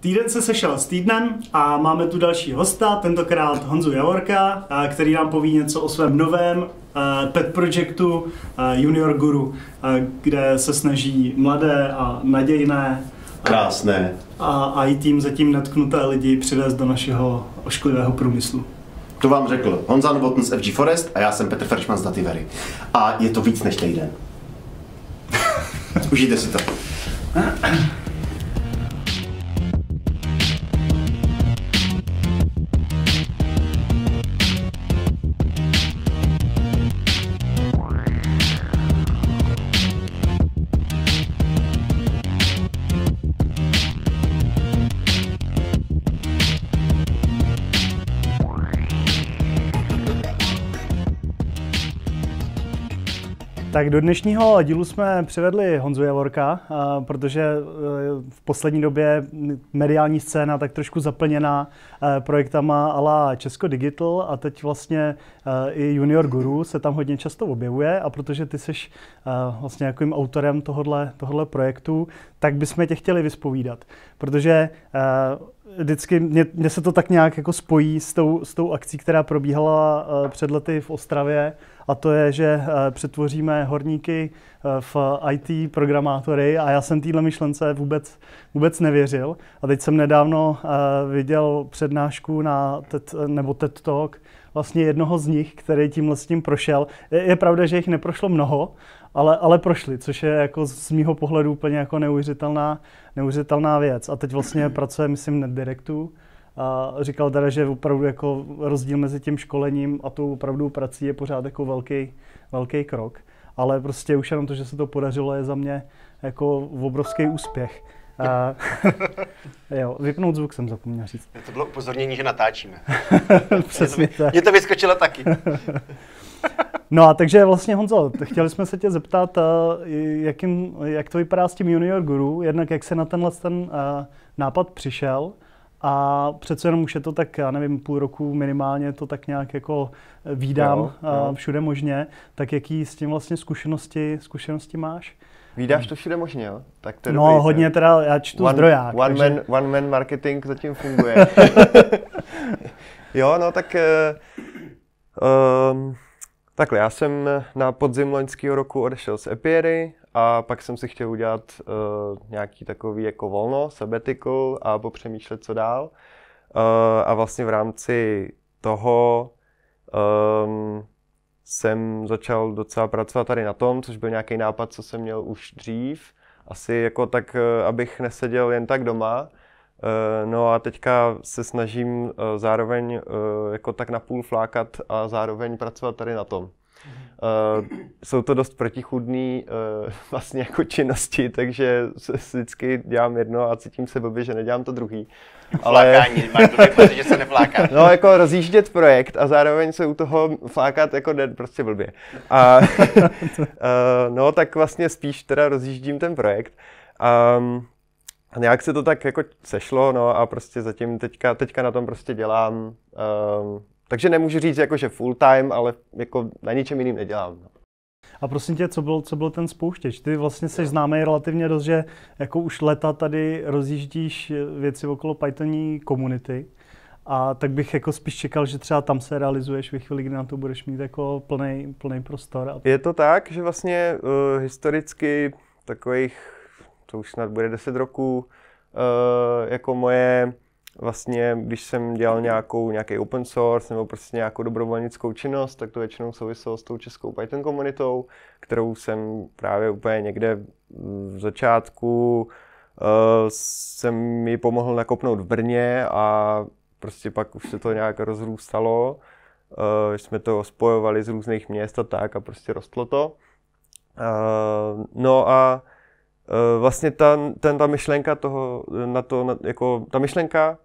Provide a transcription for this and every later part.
Týden se sešel s týdnem a máme tu další hosta, tentokrát Honzu Javorka, eh, který nám poví něco o svém novém eh, pet projektu eh, Junior Guru, kde se snaží mladé a nadějné Krásné. A, a i tým zatím netknuté lidi přivést do našeho ošklivého průmyslu. To vám řekl Honza Novotný z FG Forest a já jsem Petr Ferčman z Dativery A je to víc než týden. Užijte si to. Hmm. Tak do dnešního dílu jsme přivedli Honzu Javorka, protože e, v poslední době mediální scéna tak trošku zaplněná e, projektama ala Česko Digital a teď vlastně e, i Junior Guru se tam hodně často objevuje a protože ty jsi vlastně nějakým autorem tohohle, tohohle projektu, tak bychom tě chtěli vyspovídat, protože vždycky, mě, mě se to tak nějak jako spojí s tou, s tou akcí, která probíhala eh, před lety v Ostravě, a to je, že eh, přetvoříme horníky eh, v IT programátory a já jsem téhle myšlence vůbec, vůbec nevěřil. A teď jsem nedávno viděl přednášku na TED, nebo TED Talk vlastně jednoho z nich, který tímhle s tím prošel. Je, je pravda, že jich neprošlo mnoho, ale, ale prošli, což je jako z mýho pohledu úplně jako neuvěřitelná, neuvěřitelná věc. A teď vlastně pracuje, myslím, na direktu. A říkal teda, že opravdu jako rozdíl mezi tím školením a tou opravdu prací je pořád jako velký, velký krok. Ale prostě už jenom to, že se to podařilo, je za mě jako obrovský úspěch. A, jo, vypnout zvuk jsem zapomněl říct. To bylo upozornění, že natáčíme. Přesně mě to, tak. Mě to vyskočilo taky. No a takže vlastně Honzo, chtěli jsme se tě zeptat, eh, jakým, jak to vypadá s tím Junior Guru, jednak jak se na tenhle ten eh, nápad přišel a přece jenom už je to tak, já nevím, půl roku minimálně to tak nějak jako výdám jo, eh, jo. všude možně, tak jaký s tím vlastně zkušenosti, zkušenosti máš? Vídáš to všude možně, jo? Tak to je no, dobrý, hodně ne? teda, já čtu one, zdroják. One, takže... man, one man marketing zatím funguje. jo, no tak... Uh, um, Takhle, já jsem na podzim loňského roku odešel z Epiery a pak jsem si chtěl udělat uh, nějaký takový jako volno, sabbatical a popřemýšlet, co dál. Uh, a vlastně v rámci toho um, jsem začal docela pracovat tady na tom, což byl nějaký nápad, co jsem měl už dřív. Asi jako tak, eh, abych neseděl jen tak doma, Eh, no a teďka se snažím eh, zároveň eh, jako tak napůl flákat a zároveň pracovat tady na tom. Jsou to dost protichudné vlastně jako činnosti, takže se vždycky dělám jedno a cítím se blbě, že nedělám to druhý. Flákání, ale... máš že se nefláká. No, jako rozjíždět projekt a zároveň se u toho flákat jako jde prostě blbě. A, no, tak vlastně spíš teda rozjíždím ten projekt. Um, a nějak se to tak jako sešlo, no a prostě zatím teďka, teďka na tom prostě dělám. Um, takže nemůžu říct jako, že full time, ale jako na ničem jiným nedělám. No. A prosím tě, co byl, co byl ten spouštěč? Ty vlastně jsi známý relativně dost, že jako už leta tady rozjíždíš věci okolo Pythoní komunity. A tak bych jako spíš čekal, že třeba tam se realizuješ ve chvíli, kdy na to budeš mít jako plný prostor. Je to tak, že vlastně uh, historicky takových to už snad bude 10 roků, eh, jako moje, vlastně, když jsem dělal nějakou, nějaký open source nebo prostě nějakou dobrovolnickou činnost, tak to většinou souviselo s tou českou Python komunitou, kterou jsem právě úplně někde v začátku eh, jsem mi pomohl nakopnout v Brně a prostě pak už se to nějak rozrůstalo. Uh, jsme to spojovali z různých měst a tak a prostě rostlo to. Uh, no a Eh, vlastně ta, ten, ta myšlenka toho, eh, na to, na, jako ta myšlenka,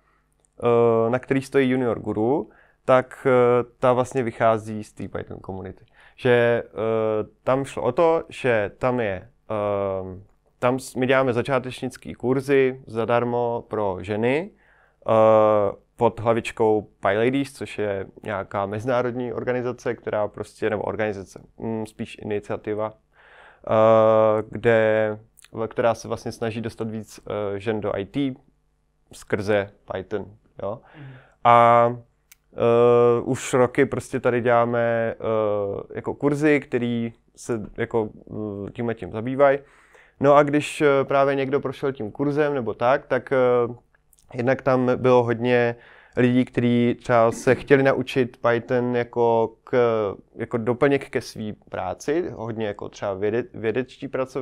eh, na který stojí Junior Guru, tak ta vlastně vychází z té Python komunity. Že tam šlo o to, že tam je, ehm, tam my děláme začátečnické kurzy zadarmo pro ženy, pod hlavičkou PyLadies, což je nějaká mezinárodní organizace, která prostě, nebo organizace, hm, spíš iniciativa, kde která se vlastně snaží dostat víc uh, žen do IT skrze Python. Jo? Mhm. A uh, už roky prostě tady děláme uh, jako kurzy, který se jako uh, tím tím zabývají. No a když uh, právě někdo prošel tím kurzem nebo tak, tak uh, jednak tam bylo hodně uh, lidí, kteří třeba se chtěli naučit Python jako, k, jako doplněk ke své práci, hodně jako třeba věde, praco,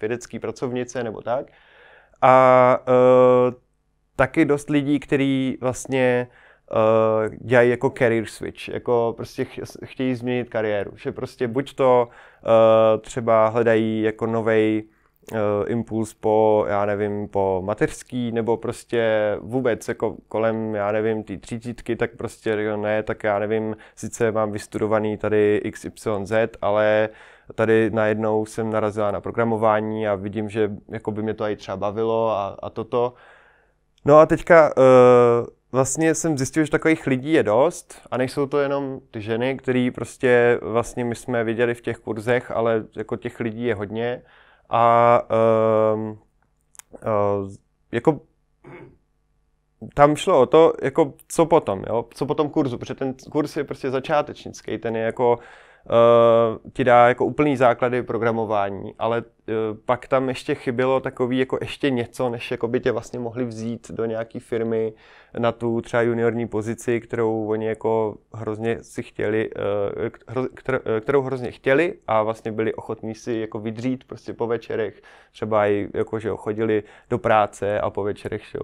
vědecký pracovnice nebo tak. A uh, taky dost lidí, kteří vlastně uh, dělají jako career switch, jako prostě ch- chtějí změnit kariéru, že prostě buď to uh, třeba hledají jako novej Eh, impuls po, já nevím, po mateřský, nebo prostě vůbec jako kolem, já nevím, ty třicítky, tak prostě ne, tak já nevím, sice mám vystudovaný tady XYZ, ale tady najednou jsem narazila na programování a vidím, že jako by mě to i třeba bavilo a, a toto. No a teďka uh, vlastně jsem zjistil, že takových lidí je dost a nejsou to jenom ty ženy, které prostě vlastně my jsme viděli v těch kurzech, ale jako těch lidí je hodně. A uh, uh, jako tam šlo o to, jako co potom, jo? co potom kurzu, protože ten kurz je prostě začátečnický, ten je jako Eh, ti dá jako úplný základy programování, ale eh, pak tam ještě chybělo takový jako ještě něco, než jako by tě vlastně mohli vzít do nějaké firmy na tu třeba juniorní pozici, kterou oni jako hrozně si chtěli, eh, kterou hrozně chtěli a vlastně byli ochotní si jako vydřít prostě po večerech, třeba i jako, že chodili do práce a po večerech, že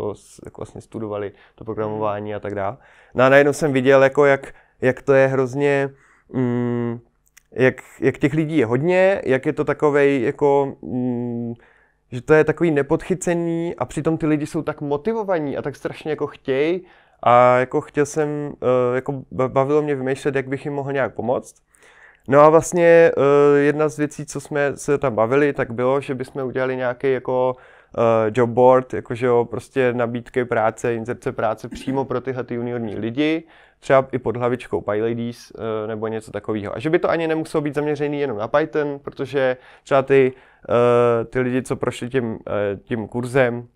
jako vlastně studovali to programování a tak dále. No a najednou jsem viděl, jako jak, jak to je hrozně, mm, jak, jak těch lidí je hodně, jak je to takový jako... Mm, že to je takový nepodchycený a přitom ty lidi jsou tak motivovaní a tak strašně jako chtějí a jako chtěl jsem, eh, jako bavilo mě vymýšlet, jak bych jim mohl nějak pomoct. No a vlastně eh, jedna z věcí, co jsme se tam bavili, tak bylo, že bychom udělali nějaký jako eh, job board, jakože jo, prostě nabídky práce, inzerce práce přímo pro tyhle ty juniorní lidi třeba i pod hlavičkou PyLadies eh, nebo něco takového. A že by to ani nemuselo být zaměřený jenom na Python, protože třeba ty, eh, ty lidi, co prošli tím, eh, tím kurzem,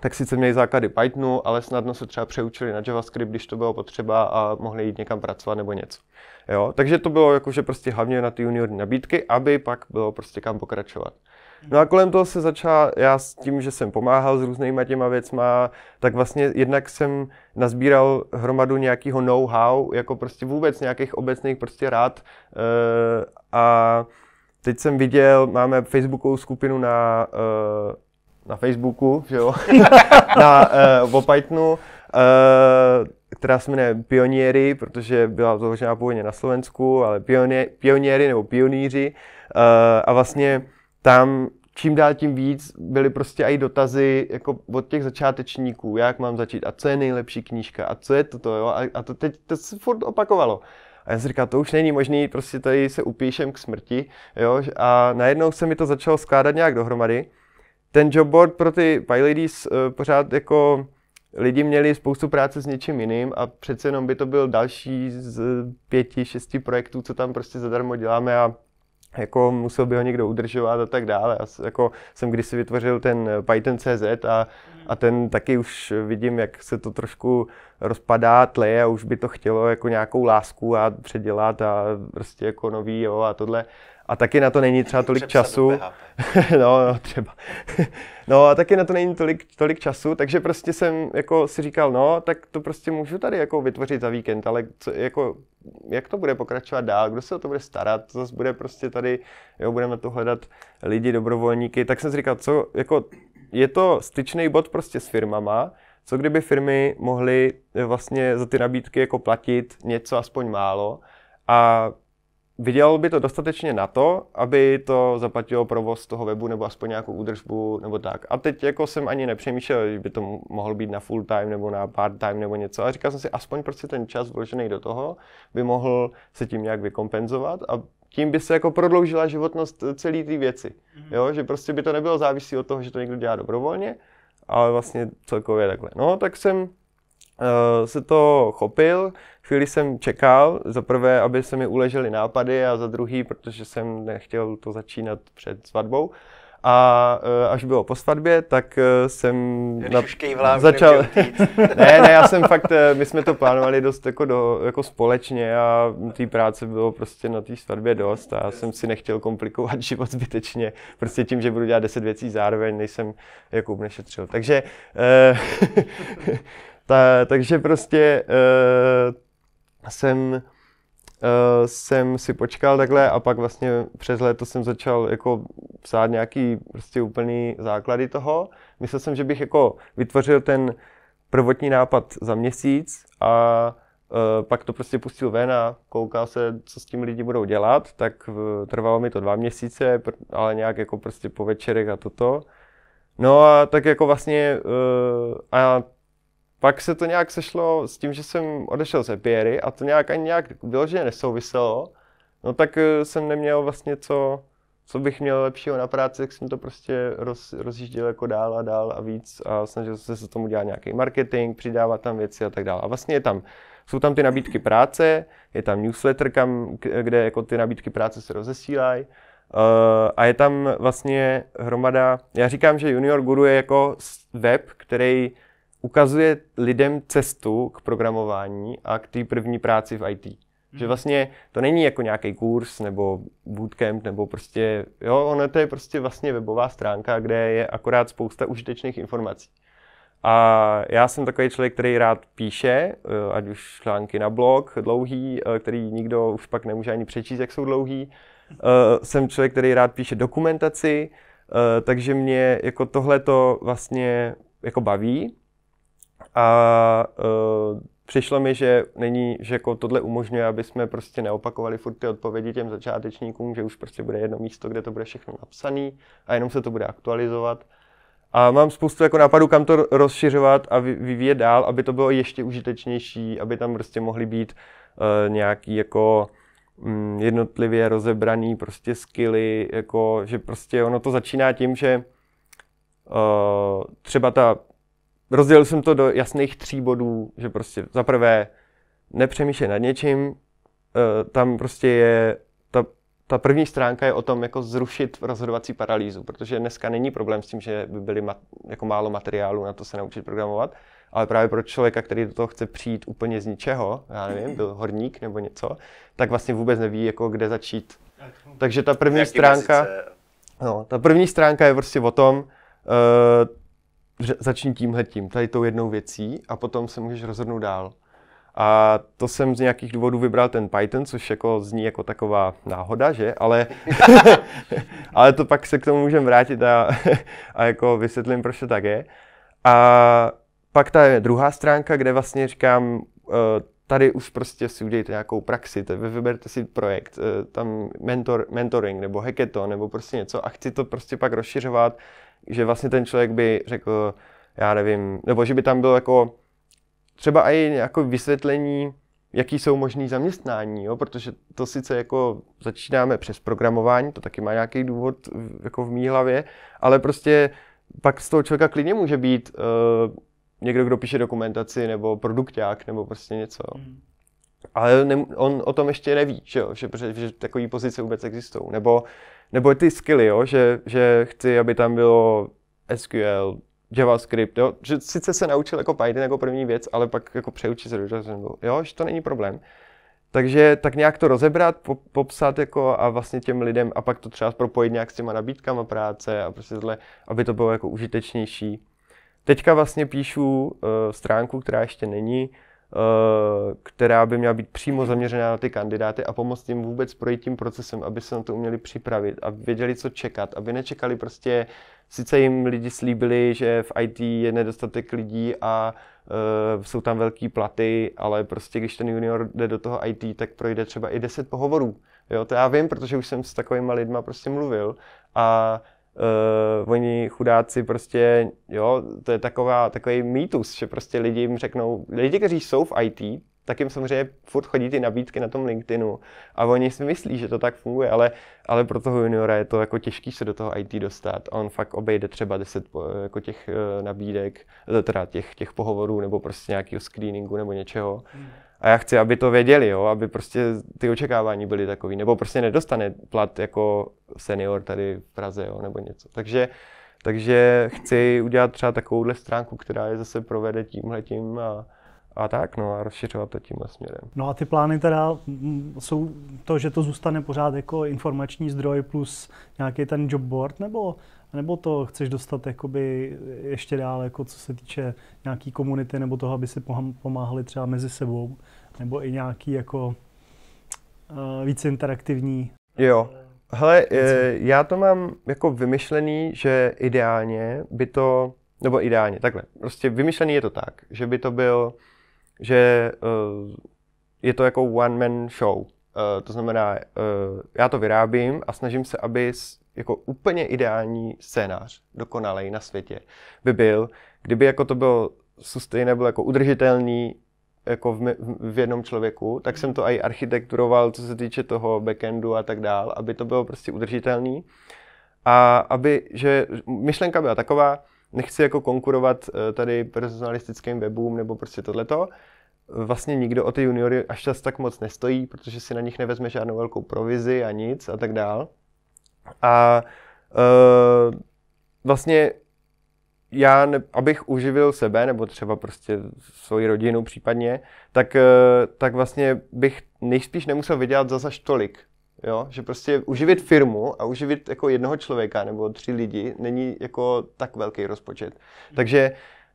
tak sice měli základy Pythonu, ale snadno se třeba přeučili na JavaScript, když to bylo potřeba a mohli jít někam pracovat nebo něco. Jo? Takže to bylo jakože prostě hlavně na ty juniorní nabídky, aby pak bylo prostě kam pokračovat. No a kolem toho se začal já s tím, že jsem pomáhal s různýma těma věcma, tak vlastně jednak jsem nazbíral hromadu nějakého know-how, jako prostě vůbec nějakých obecných prostě rád e, eh, a teď jsem viděl, máme facebookovou skupinu na, e, na Facebooku, že jo, na e, o e, která se jmenuje Pioniery, protože byla založena původně na Slovensku, ale pionie, Pioníry nebo Pioníři. A vlastně tam čím dál tím víc byly prostě i dotazy jako od těch začátečníků, jak mám začít a co je nejlepší knížka a co je toto, jo? A, a to teď to se furt opakovalo. A já jsem říkal, to už není možný, prostě tady se upíšem k smrti, jo? A najednou se mi to začalo skládat nějak dohromady. Ten jobboard pro ty PyLadies eh, pořád jako lidi měli spoustu práce s něčím jiným a přece jenom by to byl další z pěti, šesti projektů, co tam prostě zadarmo děláme a jako musel by ho někdo udržovat a tak dále. Já jako jsem kdysi vytvořil ten eh, Python CZ a, a ten taky už vidím, jak se to trošku rozpadá, tleje a už by to chtělo jako nějakou lásku a předělat a prostě jako nový jo, a tohle. A taky na to není třeba tolik času. no, no, třeba. no a taky na to není tolik, tolik času, takže prostě jsem jako si říkal, no, tak to prostě můžu tady jako vytvořit za víkend, ale co, jako, jak to bude pokračovat dál, kdo se o to bude starat, to zase bude prostě tady, jo, budeme to hledat lidi, dobrovolníky, tak jsem si říkal, co, jako, je to styčný bod prostě s firmama, co kdyby firmy mohly eh, vlastně za ty nabídky jako platit něco aspoň málo a vydělalo by to dostatečně na to, aby to zaplatilo provoz toho webu nebo aspoň nějakou údržbu nebo tak. A teď jako jsem ani nepřemýšlel, že by to mohlo být na full time nebo na part time nebo něco, ale říkal jsem si, aspoň prostě ten čas vložený do toho by mohl se tím nějak vykompenzovat a tím by se jako prodloužila životnost eh, celé té věci. Mm-hmm. Jo? Že prostě by to nebylo závisí od toho, že to někdo dělá dobrovolně, ale vlastně celkově takhle. No, tak jsem Eh, se to chopil, chvíli jsem čekal, za prvé, aby se mi uležely nápady a za druhý, protože jsem nechtěl to začínat před svatbou. A eh, až bylo po svatbě, tak eh, jsem na... začal... ne, ne, já jsem fakt, my jsme to plánovali dost jako, do, jako společně a té práce bylo prostě na té svatbě dost a já jsem si nechtěl komplikovat život zbytečně, prostě tím, že budu dělat deset věcí zároveň, nejsem jako nešetřil. Takže... Ta, takže prostě uh, jsem uh, jsem si počkal takhle a pak vlastně přes léto jsem začal jako psát nějaký prostě úplný základy toho. Myslel jsem, že bych jako vytvořil ten prvotní nápad za měsíc a uh, pak to prostě pustil ven a koukal se, co s tím lidi budou dělat, tak uh, trvalo mi to dva měsíce, ale nějak jako prostě po večerech a toto. No a tak jako vlastně uh, a pak se to nějak sešlo s tím, že jsem odešel z Epiery a to nějak ani nějak vyloženě nesouviselo, no tak eh, jsem neměl vlastně co, co bych měl lepšího na práci, tak jsem to prostě roz, rozjížděl jako dál a dál a víc a snažil jsem se tomu dělat nějaký marketing, přidávat tam věci a tak dále. A vlastně je tam, jsou tam ty nabídky práce, je tam newsletter, kam, kde jako ty nabídky práce se rozesílají, Uh, a je tam vlastně hromada, já říkám, že Junior Guru je jako web, který ukazuje lidem cestu k programování a k té první práci v IT. Hmm. Že mhm. vlastně to není jako nějaký kurz nebo bootcamp nebo prostě, jo, ono to je prostě vlastně webová stránka, kde je akorát spousta užitečných informací. A já jsem takový člověk, který rád píše, eh, ať už články na blog, dlouhý, eh, který nikdo už pak nemůže ani přečíst, jak jsou dlouhý. Eh, jsem člověk, který rád píše dokumentaci, takže mě jako tohle to vlastně jako baví a uh, přišlo mi, že není, že jako tohle umožňuje, aby jsme prostě neopakovali furt ty odpovědi těm začátečníkům, že už prostě bude jedno místo, kde to bude všechno napsané a jenom se to bude aktualizovat. A mám spoustu jako nápadů, kam to rozšiřovat a vyvíjet dál, aby to bylo ještě užitečnější, aby tam prostě mohly být uh, nějaký jako um, jednotlivě rozebraný prostě skily, jako, že prostě ono to začíná tím, že uh, třeba ta rozdělil jsem to do jasných tří bodů, že prostě za prvé nepřemýšlej nad něčím, eh, tam prostě je ta, ta první stránka je o tom, jako zrušit rozhodovací paralýzu, protože dneska není problém s tím, že by byly mat, jako málo materiálu na to se naučit programovat, ale právě pro člověka, který do toho chce přijít úplně z ničeho, já nevím, byl horník nebo něco, tak vlastně vůbec neví, jako kde začít. Takže ta první stránka, no, ta první stránka je prostě o tom, uh, začni tímhletím, tady tou jednou věcí a potom se můžeš rozhodnout dál. A to jsem z nějakých důvodů vybral ten Python, což jako zní jako taková náhoda, že? Ale, ale to pak se k tomu můžeme vrátit a, a jako vysvětlím, proč to tak je. A pak ta je druhá stránka, kde vlastně říkám, eh, tady už prostě si udějte nějakou praxi, vy vyberte si projekt, eh, tam mentor, mentoring nebo hackathon nebo prostě něco a chci to prostě pak rozšiřovat že vlastně ten člověk by řekl, já nevím, nebo že by tam bylo jako třeba i nějaké vysvětlení, jaký jsou možné zaměstnání, jo? protože to sice jako začínáme přes programování, to taky má nějaký důvod jako v mý hlavě, ale prostě pak z toho člověka klidně může být uh, někdo, kdo píše dokumentaci, nebo produkták, nebo prostě něco. Mm ale ne, on o tom ještě neví, že, jo? že, že, že takové pozice vůbec existují. Nebo, nebo ty skilly, jo? Že, že chci, aby tam bylo SQL, JavaScript, jo? že sice se naučil jako Python jako první věc, ale pak jako přeučit se do nebo jo, že to není problém. Takže tak nějak to rozebrat, popsat jako a vlastně těm lidem a pak to třeba propojit nějak s těma nabídkama práce a prostě tohle, aby to bylo jako užitečnější. Teďka vlastně píšu uh, stránku, která ještě není, Eh, která by měla být přímo zaměřená na ty kandidáty a pomoct jim vůbec projít tím procesem, aby se na to uměli připravit a věděli, co čekat, aby nečekali prostě, sice jim lidi slíbili, že v IT je nedostatek lidí a uh, jsou tam velký platy, ale prostě když ten junior jde do toho IT, tak projde třeba i 10 pohovorů. Jo, to já vím, protože už jsem s takovými lidma prostě mluvil a Uh, oni chudáci prostě, jo, to je taková, takový mýtus, že prostě lidi jim řeknou, lidi, kteří jsou v IT, tak jim samozřejmě furt chodí ty nabídky na tom LinkedInu a oni si myslí, že to tak funguje, ale, ale pro toho juniora je to jako těžký se do toho IT dostat. On fakt obejde třeba 10 eh, jako těch eh, nabídek, teda těch, těch pohovorů nebo prostě nějakého screeningu nebo něčeho. Hmm a já chci, aby to věděli, jo, aby prostě ty očekávání byly takové. nebo prostě nedostane plat jako senior tady v Praze, jo, nebo něco. Takže, takže chci udělat třeba takovouhle stránku, která je zase provede tím a, a tak, no a rozšiřovat to tímhle směrem. No a ty plány teda mm, jsou to, že to zůstane pořád jako informační zdroj plus nějaký ten job board, nebo, nebo to chceš dostat jakoby ještě dál, jako co se týče nějaký komunity, nebo toho, aby si pomáhali třeba mezi sebou, nebo i nějaký jako uh, víc interaktivní. Jo, Hele, eh, já to mám jako vymyšlený, že ideálně by to, nebo ideálně, takhle, prostě vymyšlený je to tak, že by to byl že eh, je to jako one-man show. Eh, to znamená, eh, já to vyrábím a snažím se, aby jako úplně ideální scénář, dokonalej na světě, by byl, kdyby jako to bylo sustainable, jako udržitelný jako v, v jednom člověku, tak jsem to i architekturoval, co se týče toho backendu a tak dál, aby to bylo prostě udržitelný. A aby, že myšlenka byla taková, nechci jako konkurovat eh, tady personalistickým webům nebo prostě tohleto. Vlastně nikdo o ty juniory až čas tak moc nestojí, protože si na nich nevezme žádnou velkou provizi a nic a tak dál. A uh, vlastně já, ne, abych uživil sebe, nebo třeba prostě svoji rodinu případně, tak, eh, tak vlastně bych nejspíš nemusel vydělat zase tolik. Jo? Že prostě uživit firmu a uživit jako jednoho člověka nebo tři lidi není jako tak velký rozpočet. Hmm. Takže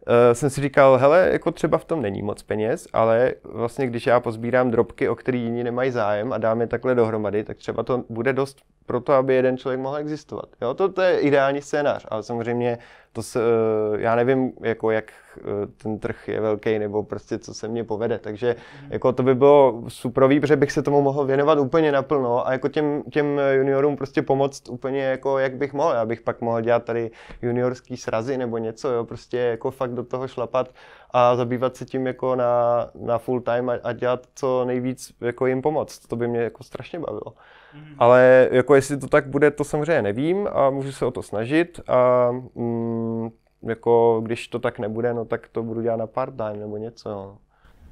uh, jsem si říkal, hele, jako třeba v tom není moc peněz, ale vlastně když já pozbírám drobky, o který jiní nemají zájem a dáme takhle dohromady, tak třeba to bude dost pro to, aby jeden člověk mohl existovat. Jo? To, to je ideální scénář, ale samozřejmě to se, eh, já nevím, jako jak eh, ten trh je velký, nebo prostě co se mně povede, takže mhm. jako to by bylo suprový, protože bych se tomu mohl věnovat úplně naplno a jako těm, těm juniorům prostě pomoct úplně jako jak bych mohl, já bych pak mohl dělat tady juniorský srazy nebo něco, jo? prostě jako fakt do toho šlapat a zabývat se tím jako na, na full time a, a dělat co nejvíc jako jim pomoct, to by mě jako strašně bavilo. Mhm. Ale jako jestli to tak bude, to samozřejmě nevím a můžu se o to snažit. A mm, jako když to tak nebude, no tak to budu dělat na part-time nebo něco. No.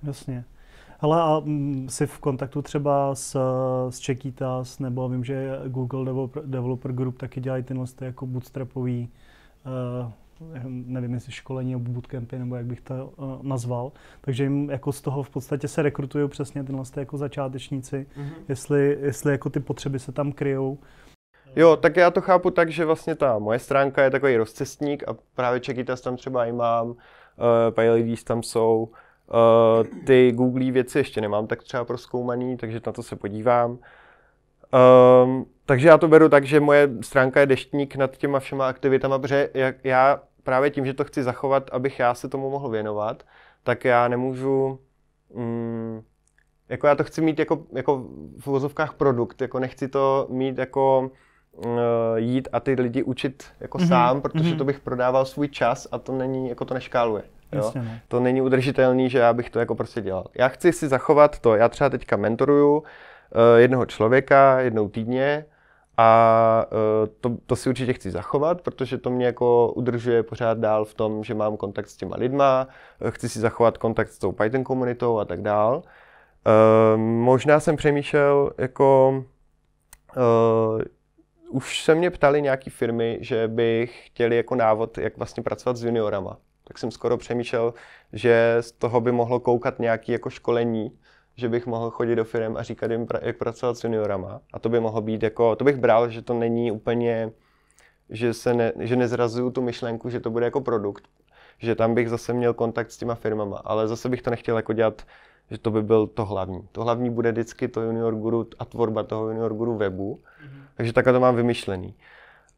Jasně. Hele, a mm, jsi v kontaktu třeba s, s Čekýtas, nebo vím, že Google Developer Group taky dělají tyhle jako bootstrapový uh, eh, Ehm, nevím jestli školení nebo bootcampy, nebo jak bych to uh, nazval. Takže jim jako z toho v podstatě se rekrutují přesně tyhle jako začátečníci, mm-hmm. jestli, jestli jako ty potřeby se tam kryjou. Jo, tak já to chápu tak, že vlastně ta moje stránka je takový rozcestník a právě Čekytas tam třeba i mám, uh, eh, PyLadies tam jsou, uh, ty Google věci ještě nemám tak třeba proskoumaný, takže na to se podívám. Um, takže já to beru tak, že moje stránka je deštník nad těma všema aktivitama, protože já právě tím, že to chci zachovat, abych já se tomu mohl věnovat, tak já nemůžu... Mm, jako já to chci mít jako, jako v vozovkách produkt, jako nechci to mít jako mm, eh, jít a ty lidi učit jako mm-hmm. sám, protože mm-hmm. to bych prodával svůj čas a to není, jako to neškáluje. Jo? ne. No. To není udržitelný, že já bych to jako prostě dělal. Já chci si zachovat to, já třeba teďka mentoruju uh, jednoho člověka jednou týdně, a e, to, to si určitě chci zachovat, protože to mě jako udržuje pořád dál v tom, že mám kontakt s těma lidma, chci si zachovat kontakt s tou Python komunitou a tak dál. E, možná jsem přemýšlel jako e, už se mě ptali nějaký firmy, že by chtěli jako návod, jak vlastně pracovat s juniorama. Tak jsem skoro přemýšlel, že z toho by mohlo koukat nějaké jako školení, že bych mohl chodit do firm a říkat jim, jak pracovat s juniorama. A to by mohlo být jako, to bych bral, že to není úplně, že, se ne, že nezrazuju tu myšlenku, že to bude jako produkt, že tam bych zase měl kontakt s těma firmama, ale zase bych to nechtěl jako dělat, že to by byl to hlavní. To hlavní bude vždycky to junior guru a tvorba toho junior guru webu, mm-hmm. takže takhle to mám vymyšlený.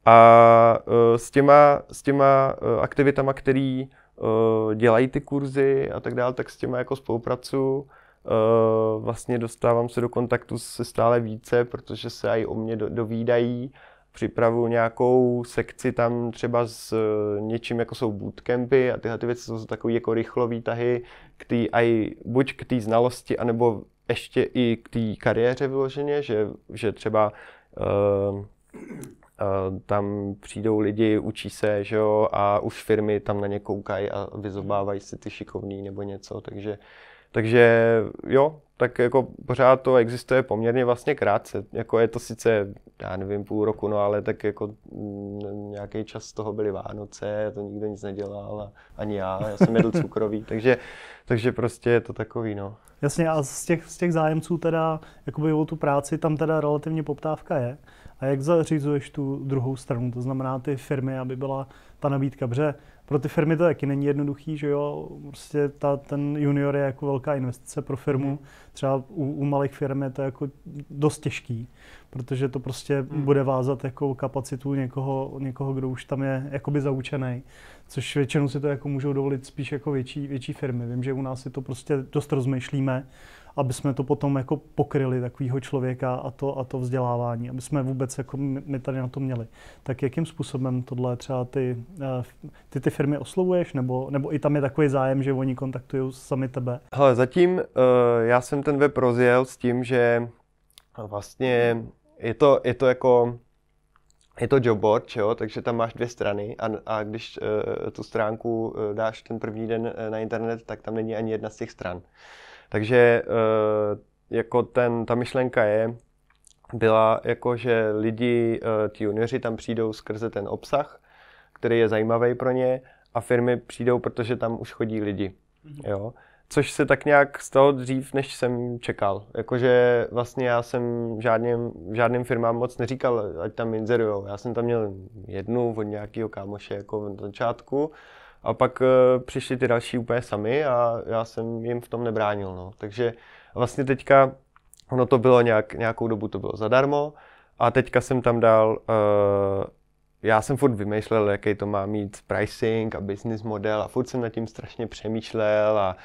A uh, s těma, s těma uh, aktivitama, který uh, dělají ty kurzy a tak dále, tak s těma jako spolupracuju Eh, vlastně dostávám se do kontaktu se stále více, protože se i o mě dovídají. Připravuju nějakou sekci tam třeba s eh, něčím, jako jsou bootcampy a tyhle ty věci jsou takové jako rychlové tahy, k tý, aj, buď k té znalosti, anebo ještě i k té kariéře vyloženě, že, že třeba uh, tam přijdou lidi, učí se, že jo, a už firmy tam na ně koukají a vyzobávají si ty šikovný nebo něco, takže takže jo, tak jako pořád to existuje poměrně vlastně krátce. Jako je to sice, já nevím, půl roku, no ale tak jako mm, nějaký čas z toho byly Vánoce, to nikdo nic nedělal, a ani já, já jsem jedl cukroví, takže, takže prostě je to takový, no. Jasně, a z těch, z těch zájemců teda, jakoby o tu práci, tam teda relativně poptávka je. A jak zařizuješ tu druhou stranu, to znamená ty firmy, aby byla ta nabídka, bře? pro ty firmy to taky není jednoduchý, že jo, prostě ta, ten junior je jako velká investice pro firmu, mhm. třeba u, u malých firm je to jako dost těžký, protože to prostě mm. bude vázat jako kapacitu někoho, někoho, kdo už tam je jakoby zaučený, což většinou si to jako můžou dovolit spíš jako větší, větší firmy. Vím, že u nás si to prostě dost rozmýšlíme, aby jsme to potom jako pokryli takového člověka a to, a to vzdělávání, aby jsme vůbec jako my, tady na to měli. Tak jakým způsobem tohle třeba ty, eh, ty, ty firmy oslovuješ, nebo, nebo i tam je takový zájem, že oni kontaktují sami tebe? Hele, zatím eh, já jsem ten web rozjel s tím, že vlastně je to, je to jako je to jobboard, čo? takže tam máš dvě strany a, a když uh, tu stránku uh, dáš ten první den uh, na internet, tak tam není ani jedna z těch stran. Takže eh, jako ten, ta myšlenka je, byla jako, že lidi, eh, ti junioři tam přijdou skrze ten obsah, který je zajímavý pro ně a firmy přijdou, protože tam už chodí lidi. Mhm. Jo? Což se tak nějak stalo dřív, než jsem čekal. Jakože vlastně já jsem žádným, žádným firmám moc neříkal, ať tam inzerujou. Já jsem tam měl jednu od nějakého kámoše jako v začátku a pak uh, přišli ty další úplně sami a já jsem jim v tom nebránil. No. Takže vlastně teďka, ono to bylo nějak, nějakou dobu to bylo zadarmo a teďka jsem tam dal, uh, já jsem furt vymýšlel, jaký to má mít pricing a business model a furt jsem nad tím strašně přemýšlel a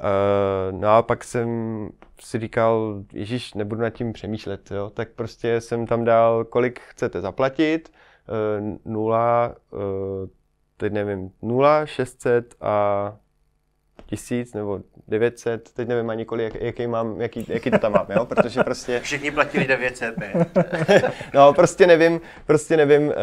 Uh, no a pak jsem si říkal, Ježíš, nebudu nad tím přemýšlet, jo? tak prostě jsem tam dal, kolik chcete zaplatit, uh, nula, uh, teď nevím, 0, 600 a 1000 nebo 900, teď nevím ani kolik, jaký, mám, jaký, jaký to tam mám, jo? protože prostě... Všichni platili 900, ne? no, prostě nevím, prostě nevím uh,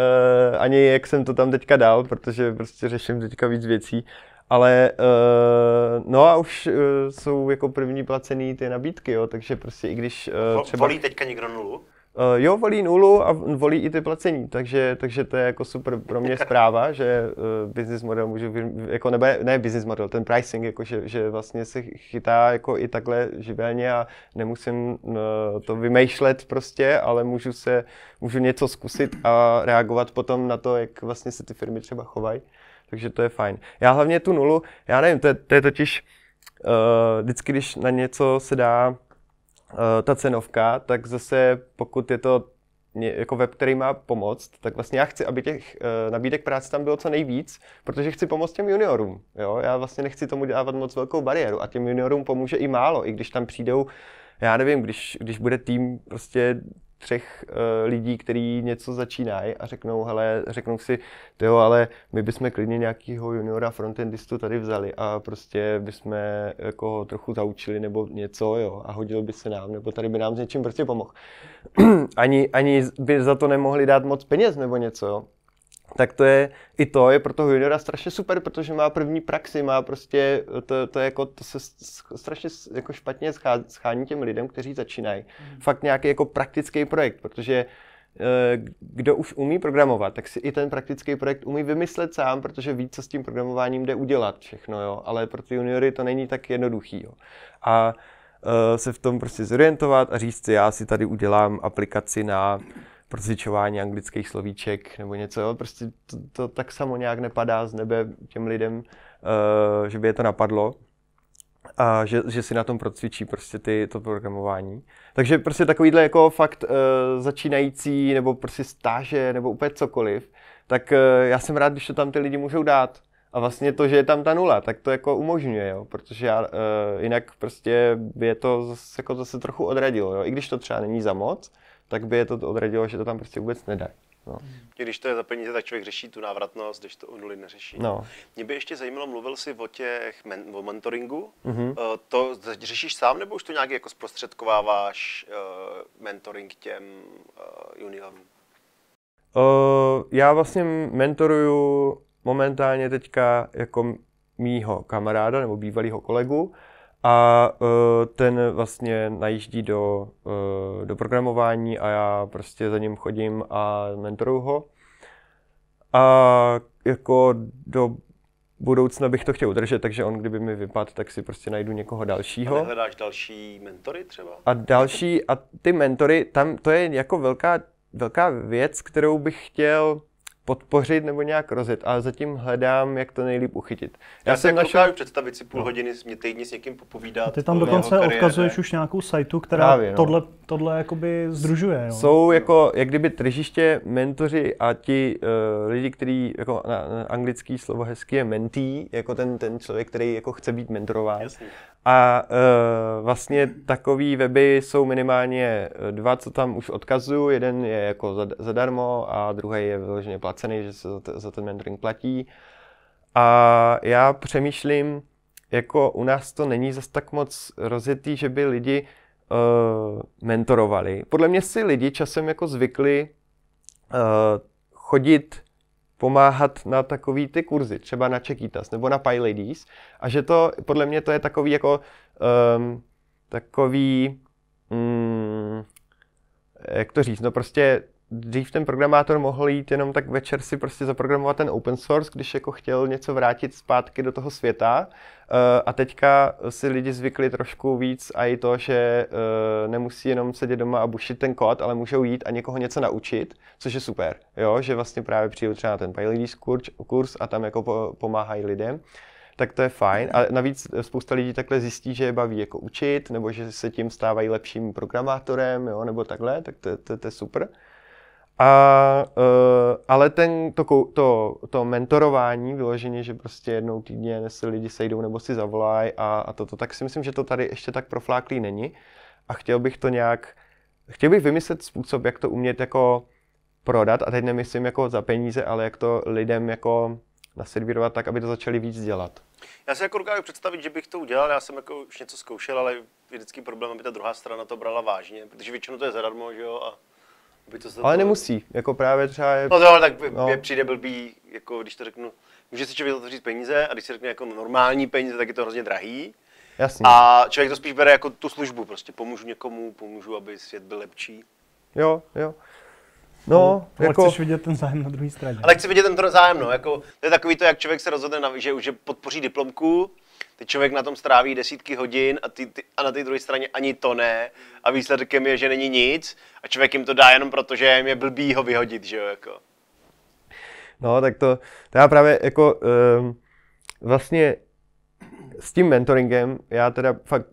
ani jak jsem to tam teďka dal, protože prostě řeším teďka víc věcí, ale uh, no a už uh, jsou jako první placený ty nabídky, jo? takže prostě i když... Uh, třeba... Volí teďka někdo nulu? Uh, jo, volí nulu a volí i ty placení, takže, takže to je jako super pro mě zpráva, že uh, business model můžu, jako nebe, ne business model, ten pricing, jako že, že vlastně se chytá jako i takhle živelně a nemusím uh, to vymýšlet prostě, ale můžu se, můžu něco zkusit a reagovat potom na to, jak vlastně se ty firmy třeba chovají, takže to je fajn. Já hlavně tu nulu, já nevím, to je, to je totiž, uh, vždycky, když na něco se dá Eh, ta cenovka, tak zase pokud je to jako web, který má pomoct, tak vlastně já chci, aby těch eh, nabídek práce tam bylo co nejvíc, protože chci pomoct těm juniorům. Jo? Já vlastně nechci tomu dávat moc velkou bariéru a těm juniorům pomůže i málo, i když tam přijdou, já nevím, když, když bude tým prostě třech eh, lidí, kteří něco začínají a řeknou, hele, řeknou si, jo, ale my bychom klidně nějakého juniora frontendistu tady vzali a prostě bychom eh, jako ho trochu zaučili nebo něco, jo, a hodil by se nám, nebo tady by nám s něčím prostě pomohl. ani, ani by za to nemohli dát moc peněz nebo něco, jo tak to je, i to je pro toho juniora strašně super, protože má první praxi, má prostě, to, to je jako, to se strašně jako špatně schání těm lidem, kteří začínají. Mm. Fakt nějaký jako praktický projekt, protože eh, kdo už umí programovat, tak si i ten praktický projekt umí vymyslet sám, protože ví, co s tím programováním jde udělat všechno, jo. Ale pro ty juniory to není tak jednoduchý, jo. A eh, se v tom prostě zorientovat a říct si, já si tady udělám aplikaci na procvičování anglických slovíček nebo něco. Jo. Prostě to, to tak samo nějak nepadá z nebe těm lidem, uh, že by je to napadlo a že, že si na tom procvičí prostě ty, to programování. Takže prostě takovýhle jako fakt uh, začínající nebo prostě stáže nebo úplně cokoliv, tak uh, já jsem rád, když to tam ty lidi můžou dát. A vlastně to, že je tam ta nula, tak to jako umožňuje, jo, protože já, uh, jinak prostě by je to zase, jako zase trochu odradilo, jo, i když to třeba není za moc, tak by je to odradilo, že to tam prostě vůbec nedá. No. Když to je za peníze, tak člověk řeší tu návratnost, když to o nuly neřeší. No. Mě by ještě zajímalo, mluvil jsi o těch men, o mentoringu. Mm-hmm. To řešíš sám, nebo už to nějak jako zprostředkováváš uh, mentoring těm uh, juniorům? Uh, já vlastně mentoruju momentálně teďka jako mýho kamaráda nebo bývalého kolegu, a uh, ten vlastně najíždí do, uh, do programování a já prostě za ním chodím a mentoruju ho. A jako do budoucna bych to chtěl udržet, takže on kdyby mi vypadl, tak si prostě najdu někoho dalšího. A hledáš další mentory třeba? A další, a ty mentory, tam to je jako velká, velká věc, kterou bych chtěl podpořit nebo nějak rozjet, ale zatím hledám, jak to nejlíp uchytit. Já, Já jsem jako našel... představit si půl no. hodiny mě týdně s někým popovídat. A ty tam dokonce odkazuješ už nějakou sajtu, která Právě, no. tohle, tohle jakoby združuje. Jo. Jsou jako, jak kdyby tržiště mentoři a ti uh, lidi, kteří, jako na, na anglický slovo hezky je mentý, jako ten, ten člověk, který jako chce být mentorován. Jasně. A uh, vlastně takový weby jsou minimálně eh, dva, co tam už odkazuju. Jeden je jako zadarmo a druhý je vyloženě platný placený, že se za, za ten mentoring platí. A já přemýšlím, jako u nás to není zas tak moc rozjetý, že by lidi uh, mentorovali. Podle mě si lidi časem jako zvykli uh, chodit pomáhat na takový ty kurzy, třeba na Czechitas nebo na PyLadies a že to, podle mě to je takový jako um, takový um, jak to říct, no prostě dřív ten programátor mohl jít jenom tak večer si prostě zaprogramovat ten open source, když jako chtěl něco vrátit zpátky do toho světa. Eh, a teďka si lidi zvykli trošku víc a i to, že eh, nemusí jenom sedět doma a bušit ten kód, ale můžou jít a někoho něco naučit, což je super, jo? že vlastně právě přijdu třeba na ten PyLadies kurz a tam jako pomáhají lidem tak to je fajn. A navíc spousta lidí takhle zjistí, že je baví jako učit, nebo že se tím stávají lepším programátorem, jo? nebo takhle, tak to, to, to je super. A, uh, ale ten, to, to, to mentorování, vyloženě, že prostě jednou týdně se lidi sejdou nebo si zavolají a, a toto, tak si myslím, že to tady ještě tak profláklý není. A chtěl bych to nějak, chtěl bych vymyslet způsob, jak to umět jako prodat, a teď nemyslím jako za peníze, ale jak to lidem jako naservírovat tak, aby to začali víc dělat. Já si jako dokážu představit, že bych to udělal, já jsem jako už něco zkoušel, ale je vždycky problém, aby ta druhá strana to brala vážně, protože většinou to je zadarmo, že jo, a by to ale nemusí, jako právě třeba je... No to, ale tak no. mě přijde blbý, jako když to řeknu, může si člověk otevřít peníze a když si řekne jako normální peníze, tak je to hrozně drahý. Jasně. A člověk to spíš bere jako tu službu prostě, pomůžu někomu, pomůžu, aby svět byl lepší. Jo, jo. No, ale jako... chceš vidět ten zájem na druhé straně. Ale chci vidět ten zájem, no, jako, to je takový to, jak člověk se rozhodne, na, že, že podpoří diplomku, ty člověk na tom stráví desítky hodin a, ty, ty, a na té druhé straně ani to ne. A výsledkem je, že není nic a člověk jim to dá jenom proto, že jim je blbý ho vyhodit, že jo, jako. No, tak to, to já právě jako um, vlastně s tím mentoringem, já teda fakt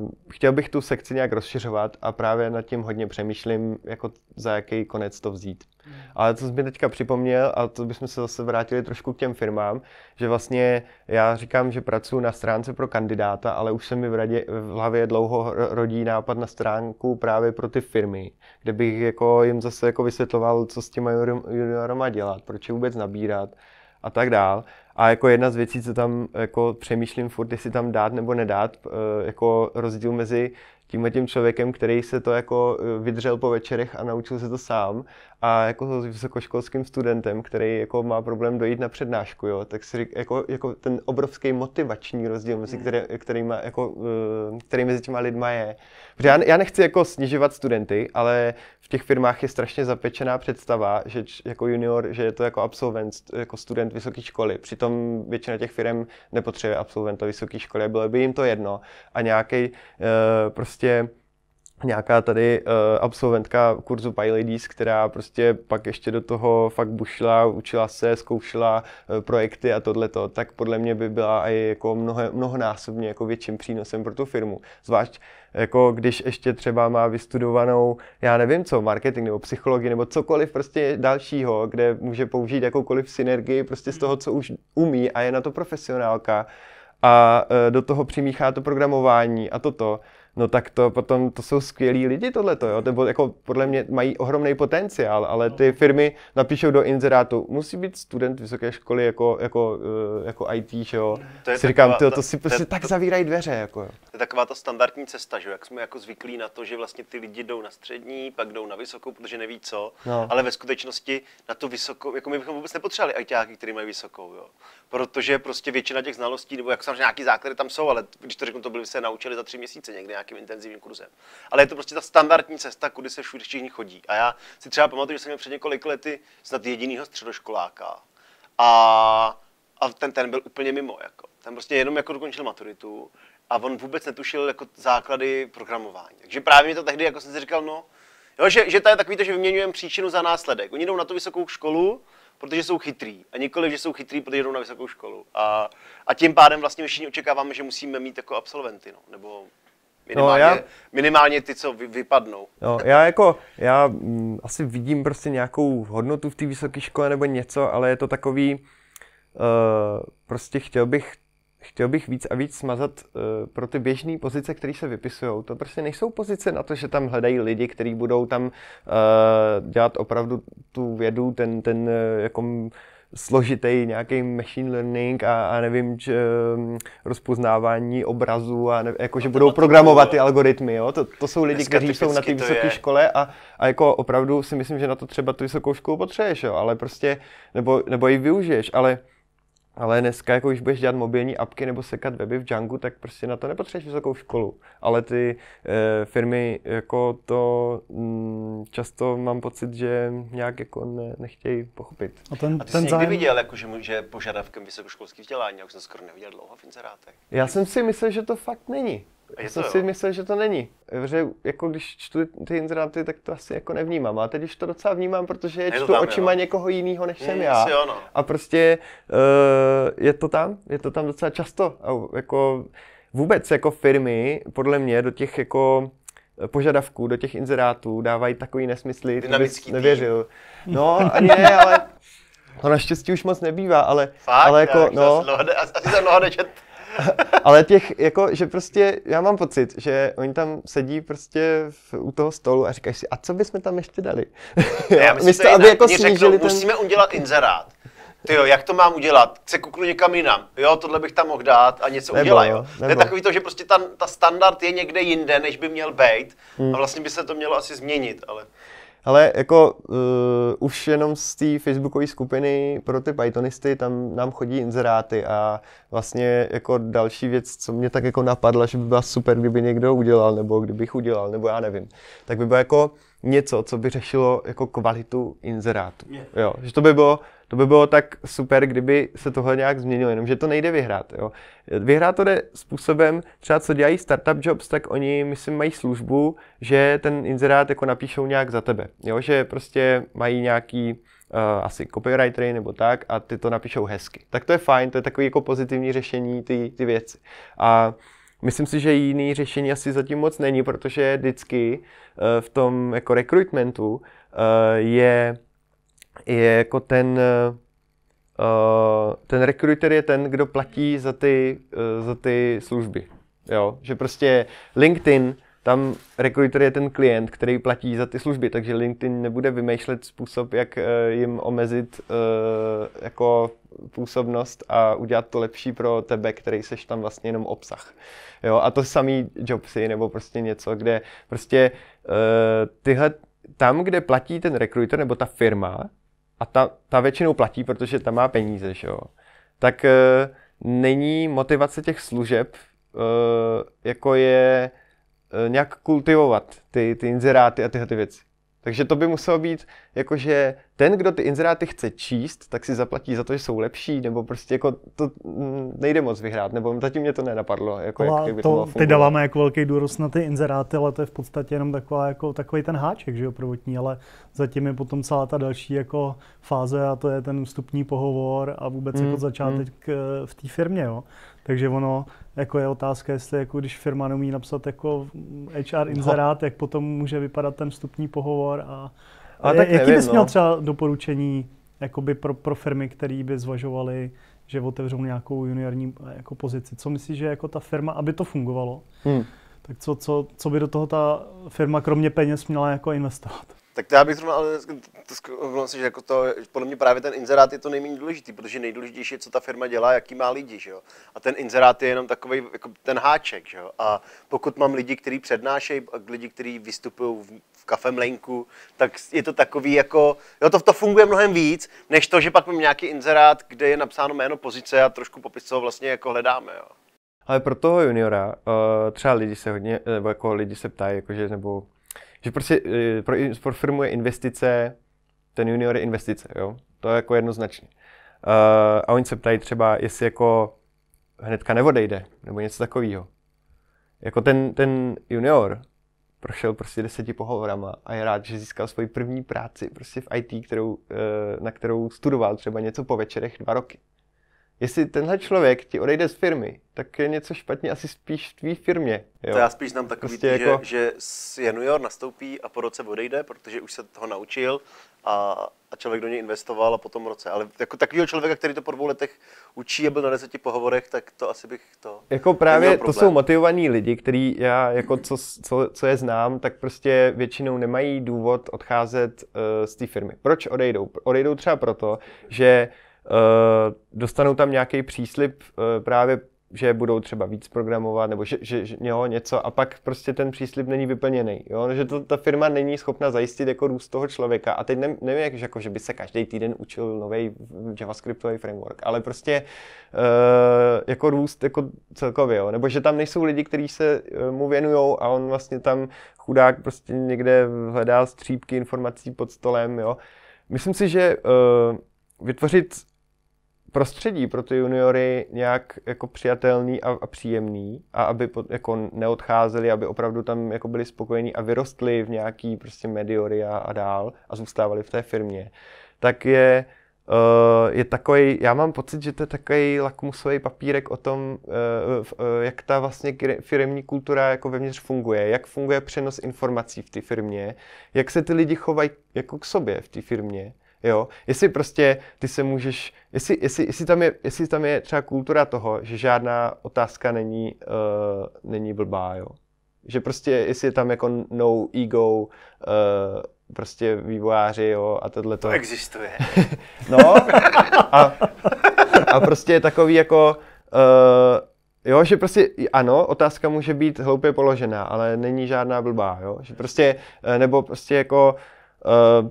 uh, chtěl bych tu sekci nějak rozšiřovat a právě nad tím hodně přemýšlím, jako za jaký konec to vzít. Hmm. Ale co jsi mi teďka připomněl, a to bychom se zase vrátili trošku k těm firmám, že vlastně já říkám, že pracuji na stránce pro kandidáta, ale už se mi v, radě, v hlavě dlouho rodí nápad na stránku právě pro ty firmy, kde bych jako jim zase jako vysvětloval, co s těma juniorama dělat, proč je vůbec nabírat, a tak dál. A jako jedna z věcí, co tam jako přemýšlím furt, jestli tam dát nebo nedát, eh, jako rozdíl mezi a tím člověkem, který se to jako eh, vydřel po večerech a naučil se to sám a jako s vysokoškolským studentem, který jako má problém dojít na přednášku, jo, tak si jako, jako ten obrovský motivační rozdíl mezi hmm. který, má, jako, eh, který mezi těma lidma je. Protože já, já nechci jako snižovat studenty, ale v těch firmách je strašně zapečená představa, že jako junior, že je to jako absolvent, jako student vysoké školy. Přitom většina těch firm nepotřebuje absolventa vysoké školy, bylo by jim to jedno. A nějaký eh, prostě nějaká tady uh, absolventka kurzu PyLadies, která prostě pak ještě do toho fakt bušila, učila se, zkoušela uh, projekty a tohleto, tak podle mě by byla i jako mnoho, mnohonásobně jako větším přínosem pro tu firmu. Zvlášť jako když ještě třeba má vystudovanou, já nevím co, marketing nebo psychologii nebo cokoliv prostě dalšího, kde může použít jakoukoliv synergii prostě z toho, co už umí a je na to profesionálka a uh, do toho přimíchá to programování a toto, no tak to potom, to jsou skvělí lidi tohleto, jo? nebo jako podle mě mají ohromný potenciál, ale no. ty firmy napíšou do inzerátu, musí být student vysoké školy jako, jako, eh, jako IT, že jo. Mm, to je si taková, říkám, tyjo, to si prostě to, tak zavírají dveře. Jako, jo. To je taková ta standardní cesta, že jo? jak jsme jako zvyklí na to, že vlastně ty lidi jdou na střední, pak jdou na vysokou, protože neví co, no. ale ve skutečnosti na tu vysokou, jako my bychom vůbec nepotřebovali ITáky, který mají vysokou, jo? protože prostě většina těch znalostí, nebo jak samozřejmě nějaký základy tam jsou, ale když to řeknu, to byli se naučili za tři měsíce někdy nějakým intenzivním kurzem. Ale je to prostě ta standardní cesta, kudy se všude všichni chodí. A já si třeba pamatuju, že jsem měl před několik lety snad jedinýho středoškoláka. A, a ten, ten byl úplně mimo. Jako. Ten prostě jenom jako dokončil maturitu a on vůbec netušil jako základy programování. Takže právě mi to tehdy jako jsem si říkal, no, jo, že, že to je takový to, že vyměňujeme příčinu za následek. Oni jdou na tu vysokou školu, protože jsou chytrý. A nikoli, že jsou chytrý, protože jdou na vysokou školu. A, a tím pádem vlastně všichni očekáváme, že musíme mít jako absolventy, no, nebo Minimálně, no, já... minimálně ty, co vy, vypadnou. No, já jako, já m, mm, asi vidím prostě nějakou hodnotu v té vysoké škole nebo něco, ale je to takový, uh, prostě chtěl bych, chtěl bych víc a víc smazat uh, pro ty běžné pozice, které se vypisují. To prostě nejsou pozice na to, že tam hledají lidi, kteří budou tam uh, dělat opravdu tu vědu, ten, ten uh, jako složitý nějaký machine learning a, a nevím, č, ehm, rozpoznávání obrazu a ne, jako, že budou programovat ty algoritmy, jo? To, to jsou lidi, kteří jsou na té vysoké škole a, a jako opravdu si myslím, že na to třeba tu vysokou školu potřebuješ, jo? ale prostě, nebo, nebo ji využiješ, ale ale dneska, jako když budeš dělat mobilní apky nebo sekat weby v Django, tak prostě na to nepotřebuješ vysokou školu. Ale ty e, firmy jako to m, mm, často mám pocit, že nějak jako ne, nechtějí pochopit. A, ten, a ty ten jsi zájem... někdy viděl, jako, že, že požadavkem vysokoškolský vzdělání, já už jsem skoro neviděl dlouho v inzerátech. Já jsem si myslel, že to fakt není. Já to si myslel, že to není. že jako když čtu ty inzeráty, tak to asi jako nevnímám. A teď když to docela vnímám, protože je, čtu tam, očima jo. někoho jiného, než jsem mm, já. Jo, no. A prostě uh, je to tam, je to tam docela často. A jako vůbec jako firmy, podle mě, do těch jako eh, požadavků, do těch inzerátů dávají takový nesmysly, Dynamický nevěřil. Tým. No, a ne, ale to naštěstí už moc nebývá, ale, Fakt, ale jako, já, no. Asi jsem mnoho nečetl. Ale těch, jako, že prostě, já mám pocit, že oni tam sedí prostě v, u toho stolu a říkají si, a co bychom tam ještě dali? já myslím, Místo, aby jako řeknou, ten... musíme udělat inzerát. Ty jo, jak to mám udělat? Se kuknu někam jinam. Jo, tohle bych tam mohl dát a něco udělat. jo. Nebo. To je takový to, že prostě ta, ta standard je někde jinde, než by měl být. Hmm. A vlastně by se to mělo asi změnit, ale... Ale jako uh, už jenom z té facebookové skupiny pro ty Pythonisty, tam nám chodí inzeráty a vlastně jako další věc, co mě tak jako napadla, že by byla super, kdyby někdo udělal, nebo kdybych udělal, nebo já nevím, tak by bylo jako něco, co by řešilo jako kvalitu inzerátu. Jo, že to by bylo to by bylo tak super, kdyby se tohle nějak změnilo, jenomže to nejde vyhrát. Jo. Vyhrát to jde způsobem, třeba co dělají startup jobs, tak oni, myslím, mají službu, že ten inzerát jako napíšou nějak za tebe. Jo, že prostě mají nějaký uh, asi copywritery nebo tak a ty to napíšou hezky. Tak to je fajn, to je takový jako pozitivní řešení ty, ty věci. A Myslím si, že jiný řešení asi zatím moc není, protože vždycky eh, v tom jako rekrutmentu eh, je je jako ten, uh, ten recruiter je ten, kdo platí za ty, uh, za ty služby. Jo? Že prostě LinkedIn, tam recruiter je ten klient, který platí za ty služby, takže LinkedIn nebude vymýšlet způsob, jak eh, jim omezit uh, jako působnost a udělat to lepší pro tebe, který seš tam vlastně jenom obsah. Jo, a to samý jobsy nebo prostě něco, kde prostě uh, tyhle, tam, kde platí ten rekruter nebo ta firma, a ta, ta většinou platí, protože tam má peníze, že jo, tak e, není motivace těch služeb, e, jako je e, nějak kultivovat ty, ty inzeráty a tyhle ty věci. Takže to by muselo být jakože ten, kdo ty inzeráty chce číst, tak si zaplatí za to, že jsou lepší, nebo prostě jako to mm, nejde moc vyhrát, nebo zatím mě to nenapadlo. Jako to, jak, jak by to, to teď dáváme jako velký důraz na ty inzeráty, ale to je v podstatě jenom taková, jako, takový ten háček, že jo, prvotní, ale zatím je potom celá ta další jako fáze a to je ten vstupní pohovor a vůbec hmm. jako mm, začátek hmm. v té firmě, jo. Takže ono, jako je otázka, jestli jako když firma neumí napsat jako HR no. inzerát, no. jak potom může vypadat ten vstupní pohovor a a tak Jaký nevím, bys měl no. třeba doporučení jakoby pro, pro firmy, které by zvažovaly, že otevřou nějakou juniorní eh, jako pozici? Co myslíš, že jako ta firma, aby to fungovalo, hmm. tak co, co, co by do toho ta firma kromě peněz měla jako investovat? Tak já bych zrovna, ale to, že jako to, podle mě právě ten inzerát je to nejméně důležitý, protože nejdůležitější je, co ta firma dělá, jaký má lidi, že jo. A ten inzerát je jenom takový jako ten háček, že jo. A pokud mám lidi, kteří přednášejí, lidi, kteří vystupují v, v kafemlenku, tak je to takový jako, jo, to, to funguje mnohem víc, než to, že pak mám nějaký inzerát, kde je napsáno jméno pozice a trošku popis, co vlastně jako hledáme, jo. Ale pro toho juniora, eh, třeba lidi se hodně, eh, nebo jako lidi se ptají, jakože, nebo že prostě eh, pro, pro firmu je investice, ten junior je investice, jo? To je jako jednoznačně. Uh, a oni se ptají třeba, jestli jako hnedka neodejde, nebo něco takového. Jako ten, ten junior prošel prostě deseti pohovorama a je rád, že získal svoji první práci prostě v IT, kterou, eh, na kterou studoval třeba něco po večerech dva roky jestli tenhle člověk ti odejde z firmy, tak je něco špatně asi spíš v tvý firmě. Jo? To já spíš znám takový, prostě tý, jako... že, že junior nastoupí a po roce odejde, protože už se toho naučil a, a člověk do něj investoval a potom roce. Ale jako takového člověka, který to po dvou letech učí a byl na deseti pohovorech, tak to asi bych to. Jako právě to jsou motivovaní lidi, který já, jako co, co, co je znám, tak prostě většinou nemají důvod odcházet uh, z té firmy. Proč odejdou? Odejdou třeba proto, že Eh, dostanou tam nějaký příslip eh, právě že budou třeba víc programovat nebo že, že, že jo, něco a pak prostě ten příslip není vyplněný, jo? že to, ta firma není schopna zajistit jako růst toho člověka a teď ne, nevím, jak, že, jako, že by se každý týden učil nový javascriptový framework, ale prostě uh, jako růst jako celkově, jo? nebo že tam nejsou lidi, kteří se mu věnují a on vlastně tam chudák prostě někde hledá střípky informací pod stolem, jo. Myslím si, že uh, vytvořit prostředí pro ty juniory nějak jako přijatelný a, a příjemný a aby po, jako neodcházeli, aby opravdu tam jako byli spokojení a vyrostli v nějaký prostě mediory a, a dál a zůstávali v té firmě, tak je Uh, je takový, já mám pocit, že to je takový lakmusový papírek o tom, uh, uh, jak ta vlastně firmní kultura jako vevnitř funguje, jak funguje přenos informací v té firmě, jak se ty lidi chovají jako k sobě v té firmě Jo? Jestli prostě ty se můžeš, jestli, jestli, jestli, tam je, jestli tam je třeba kultura toho, že žádná otázka není, uh, není blbá, jo? že prostě jestli je tam jako no ego, uh, prostě vývojáři, jo, a tohle to. existuje. no, a, a prostě je takový jako, uh, Jo, že prostě ano, otázka může být hloupě položená, ale není žádná blbá, jo. Že prostě, nebo prostě jako uh,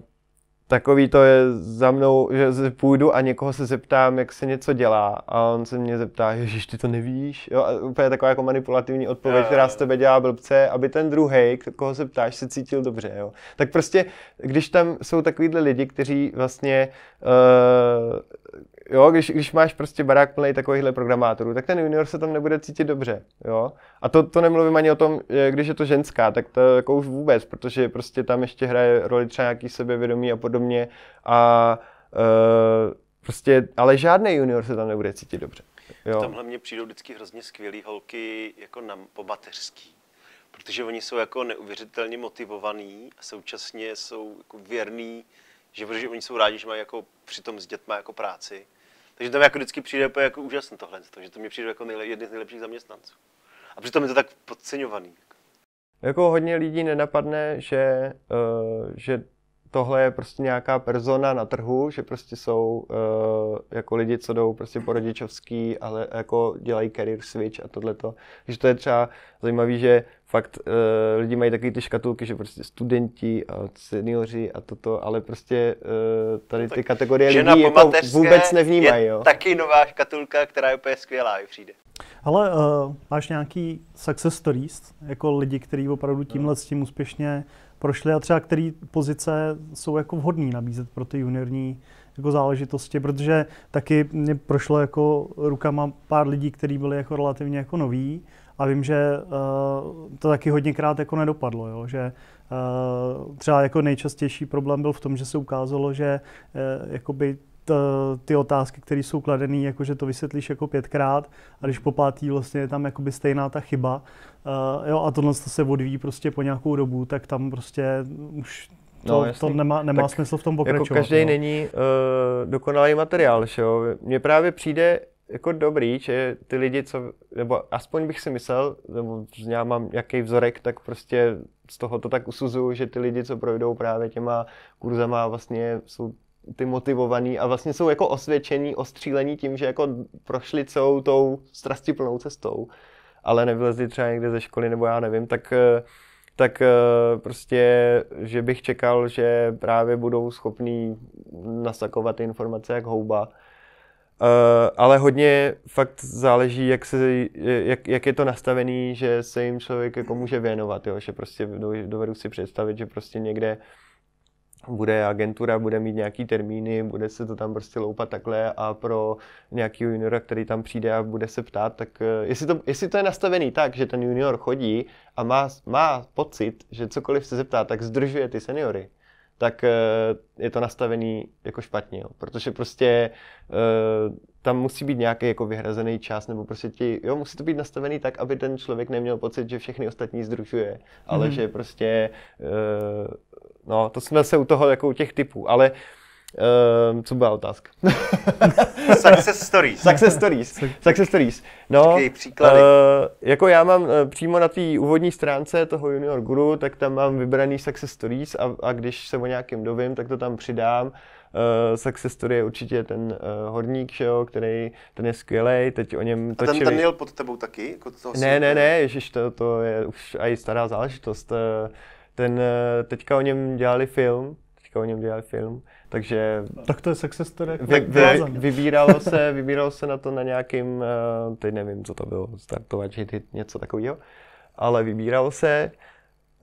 takový to je za mnou, že půjdu a někoho se zeptám, jak se něco dělá a on se mě zeptá, ježiš, ty to nevíš? Jo, a úplně taková jako manipulativní odpověď, yeah. která z tebe dělá blbce, aby ten druhý, koho se ptáš, se cítil dobře. Jo. Tak prostě, když tam jsou takovýhle lidi, kteří vlastně uh, jo, když, když máš prostě barák plný takovýchhle programátorů, tak ten junior se tam nebude cítit dobře, jo. A to, to nemluvím ani o tom, když je to ženská, tak to jako už vůbec, protože prostě tam ještě hraje roli třeba nějaký sebevědomí a podobně a e, prostě, ale žádný junior se tam nebude cítit dobře. Jo. Tamhle mě přijdou vždycky hrozně skvělý holky jako na, po mateřský protože oni jsou jako neuvěřitelně motivovaní a současně jsou jako věrní, že protože oni jsou rádi, že mají jako přitom s dětma jako práci takže tam jako vždycky přijde jako, jako úžasné tohle, že to mi přijde jako nejle, jedný z nejlepších zaměstnanců. A přitom je to tak podceňovaný. Jako hodně lidí nenapadne, že, uh, že tohle je prostě nějaká persona na trhu, že prostě jsou uh, jako lidi, co jdou prostě po rodičovský, ale jako dělají career switch a tohleto. Takže to je třeba zajímavé, že fakt uh, lidi mají takové ty škatulky, že prostě studenti a seniori a toto, ale prostě uh, tady ty kategorie Žena lidí jako vůbec nevnímají. Je jo. taky nová škatulka, která je úplně skvělá, i přijde. Ale uh, máš nějaký success stories, jako lidi, kteří opravdu tímhle s tím úspěšně prošli a třeba které pozice jsou jako vhodné nabízet pro ty juniorní jako záležitosti, protože taky mě prošlo jako rukama pár lidí, kteří byli jako relativně jako noví, a vím, že uh, to taky hodněkrát jako nedopadlo, jo? že uh, třeba jako nejčastější problém byl v tom, že se ukázalo, že uh, jakoby t, ty otázky, které jsou kladené, jakože to vysvětlíš jako pětkrát a když po pátý vlastně je tam jakoby stejná ta chyba uh, jo, a tohle se odvíjí prostě po nějakou dobu, tak tam prostě už to, no, to nemá, nemá tak smysl v tom jako pokračovat. Jako každý no. není uh, dokonalý materiál, že jo? Mně právě přijde, jako dobrý, že ty lidi, co, nebo aspoň bych si myslel, nebo já mám nějaký vzorek, tak prostě z toho to tak usuzuju, že ty lidi, co projdou právě těma kurzama, vlastně jsou ty motivovaný a vlastně jsou jako osvědčení, ostřílení tím, že jako prošli celou tou strastiplnou cestou, ale nevylezli třeba někde ze školy nebo já nevím, tak eh, tak eh, prostě, že bych čekal, že právě budou schopní nasakovat ty informace jak houba, Uh, ale hodně fakt záleží, jak, se, jak, jak je to nastavený, že se jim člověk jako může věnovat, jo? že prostě dovedu si představit, že prostě někde bude agentura, bude mít nějaký termíny, bude se to tam prostě loupat takhle a pro nějaký juniora, který tam přijde a bude se ptát, tak eh, jestli to, jestli to je nastavený tak, že ten junior chodí a má, má pocit, že cokoliv se zeptá, tak zdržuje ty seniory, tak eh, je to nastavený jako špatně, jo. protože prostě eh, tam musí být nějaký jako vyhrazený čas, nebo prostě ti, jo, musí to být nastavený tak, aby ten člověk neměl pocit, že všechny ostatní združuje, ale mm. že prostě, eh, no, to jsme se u toho jako u těch typů, ale Uh, co byla otázka? Success stories. Success stories. Success stories. No, příklady. Uh, jako já mám uh, přímo na té úvodní stránce toho Junior Guru, tak tam mám vybraný success stories a, a když se o nějakém dovím, tak to tam přidám. Uh, success story je určitě ten uh, horník, že jo, který ten je skvělý, teď o něm točili. A ten, ten pod tebou taky? Jako toho ne, ne, ne, ježiš, to, to je už i stará záležitost. Uh, ten, uh, teďka o něm dělali film, teďka o něm dělali film, takže... Tak to je success story. Jako vy, vy, vybíralo, se, vybíralo se na to na nějakým, eh, teď nevím, co to bylo, startovat, hit, něco takového, ale vybíralo se.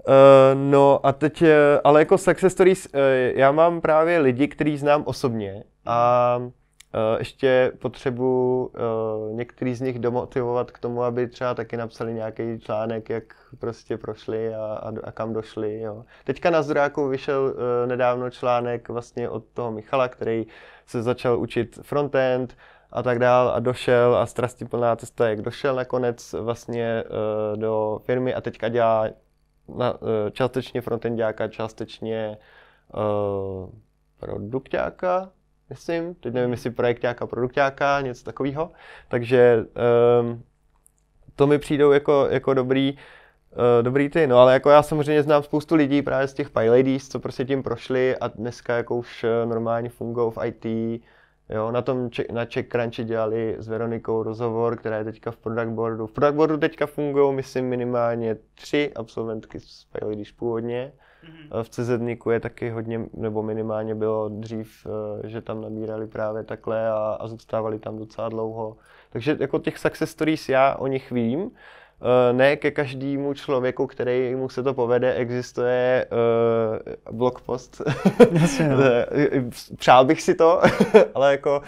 Eh, no a teď, eh, ale jako success stories, já mám právě lidi, který znám osobně a Eh, ještě potřebu eh, některý z nich domotivovat k tomu, aby třeba taky napsali nějaký článek, jak prostě prošli a, a, a kam došli. Jo. Teďka na Zdráku vyšel eh, nedávno článek vlastně od toho Michala, který se začal učit frontend a tak dál a došel a strasti plná cesta, jak došel nakonec vlastně do firmy a teďka dělá na, částečně frontendáka, částečně uh, produktáka, myslím, teď nevím, jestli produkt produktáka, něco takového, takže um, to mi přijdou jako, jako dobrý, uh, dobrý ty, no ale jako já samozřejmě znám spoustu lidí právě z těch PyLadies, co prostě tím prošli a dneska jako už eh, normálně fungují v IT, Jo, na tom na CheckCrunchi dělali s Veronikou rozhovor, která je teďka v Product Boardu. V Product Boardu teďka fungují, myslím, minimálně tři absolventky z PyLadies původně. V CZNiku je taky hodně, nebo minimálně bylo dřív, eh, že tam nabírali právě takhle a, a zůstávali tam docela dlouho. Takže jako těch success stories já o nich vím. Eh, ne ke každému člověku, který mu se to povede, existuje uh, eh, blogpost. No. Přál bych si to, ale jako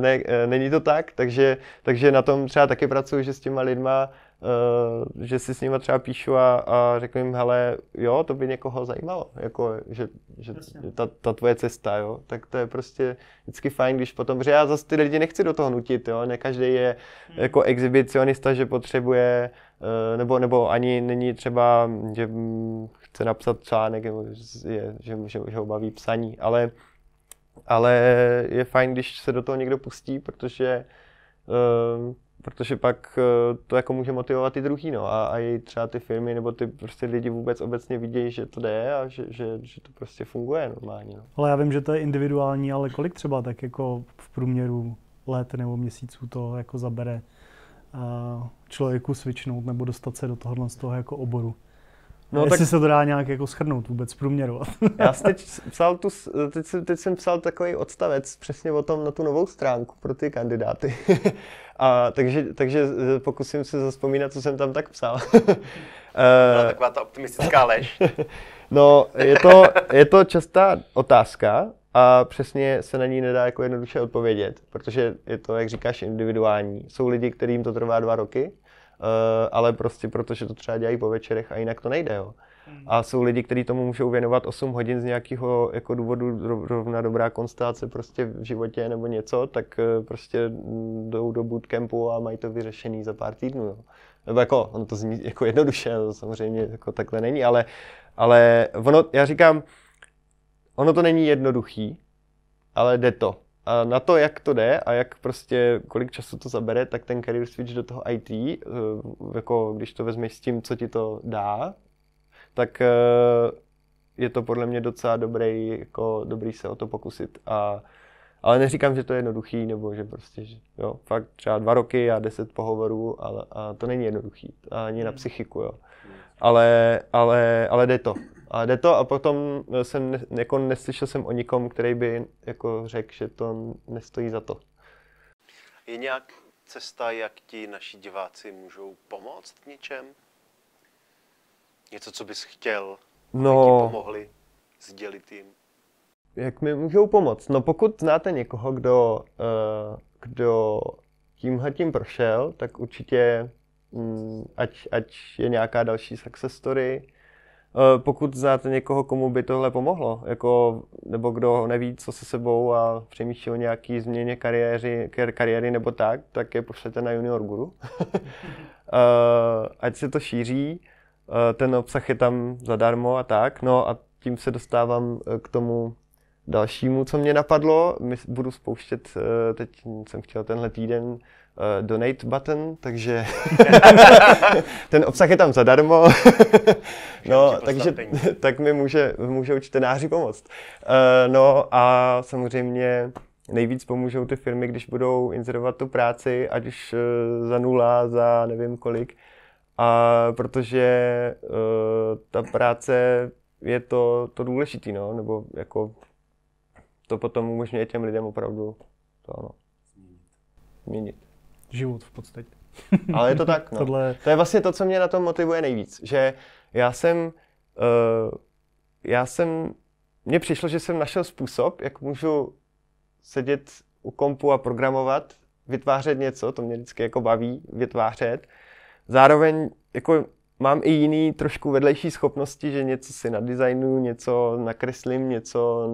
ne, není to tak, takže, takže na tom třeba taky pracuji, že s těma lidma uh, že si s nimi třeba píšu a, a řeknu jim, hele, jo, to by někoho zajímalo, jako, že, že ta, ta tvoje cesta, jo, tak to je prostě vždycky fajn, když potom, že já zase ty lidi nechci do toho nutit, jo, ne každý je hmm. jako exhibicionista, že potřebuje eh, nebo, nebo ani není třeba, že mm, chce napsat článek, nebo je, že, že, že ho baví psaní, ale, ale je fajn, když se do toho někdo pustí, protože uh, protože pak eh, to jako může motivovat i druhý, no, a, a i třeba ty firmy nebo ty prostě lidi vůbec obecně vidějí, že to jde a že, že, že to prostě funguje normálně, no. Ale já vím, že to je individuální, ale kolik třeba tak jako v průměru let nebo měsíců to jako zabere eh, člověku svičnout nebo dostat se do tohohle z toho jako oboru? No, Jestli tak... se to dá nějak jako schrnout vůbec, průměrovat. Já teď, psal tu, teď, teď jsem psal takový odstavec přesně o tom na tu novou stránku pro ty kandidáty. A, takže, takže e, pokusím se zaspomínat, co jsem tam tak psal. Byla no, e, no, taková ta optimistická lež. no, je to, je to častá otázka a přesně se na ní nedá jako jednoduše odpovědět, protože je to, jak říkáš, individuální. Jsou lidi, kterým to trvá dva roky, Eh, ale prostě protože to třeba dělají po večerech a jinak to nejde. Jo. A jsou lidi, kteří tomu můžou věnovat 8 hodin z nějakého jako důvodu, rovna dobrá konstelace prostě v životě nebo něco, tak eh, prostě jdou do bootcampu a mají to vyřešený za pár týdnů. Jo. Nebo jako, ono to zní jako jednoduše, no, to samozřejmě jako takhle není, ale, ale ono, já říkám, ono to není jednoduchý, ale jde to. A na to, jak to jde a jak prostě, kolik času to zabere, tak ten career switch do toho IT, eh, jako když to vezmeš s tím, co ti to dá, tak eh, je to podle mě docela dobrý, jako dobrý se o to pokusit. A, ale neříkám, že to je jednoduchý, nebo že prostě, že, jo, fakt třeba dva roky a deset pohovorů, ale a to není jednoduchý, ani na hmm. psychiku, jo. Ale, ale, ale jde to. A jde to a potom eh, jsem ne, jako neslyšel jsem o nikom, který by jako řekl, že to nestojí za to. Je nějak cesta, jak ti naši diváci můžou pomoct v něčem? Něco, co bys chtěl, no, aby ti no. pomohli sdělit jim? Jak mi můžou pomoct? No pokud znáte někoho, kdo, eh, kdo tímhle tím prošel, tak určitě mm, ať, ať je nějaká další success story, Eh, pokud znáte někoho, komu by tohle pomohlo, jako, nebo kdo neví, co se sebou a přemýšlí o nějaký změně kariéry, kariéry nebo tak, tak je pošlete na Junior Guru. Eh, ať se to šíří, eh, ten obsah je tam zadarmo a tak. No a tím se dostávám k tomu Dalšímu, co mě napadlo, my budu spouštět, eh, teď jsem chtěl tenhle týden uh, donate button, takže ten obsah je tam zadarmo, no, takže tak mi může, můžou čtenáři pomoct. Uh, no a samozřejmě nejvíc pomůžou ty firmy, když budou inzerovat tu práci, ať už uh, za nula, za nevím kolik, a protože uh, ta práce je to, to důležitý, no, nebo jako to potom umožňuje těm lidem opravdu to ano. Změnit. Život v podstatě. Ale je to tak. No. Tohle... To je vlastně to, co mě na tom motivuje nejvíc. Že já jsem, uh, já jsem, mně přišlo, že jsem našel způsob, jak můžu sedět u kompu a programovat, vytvářet něco, to mě vždycky jako baví, vytvářet. Zároveň jako mám i jiný trošku vedlejší schopnosti, že něco si nadizajnuju, něco nakreslím, něco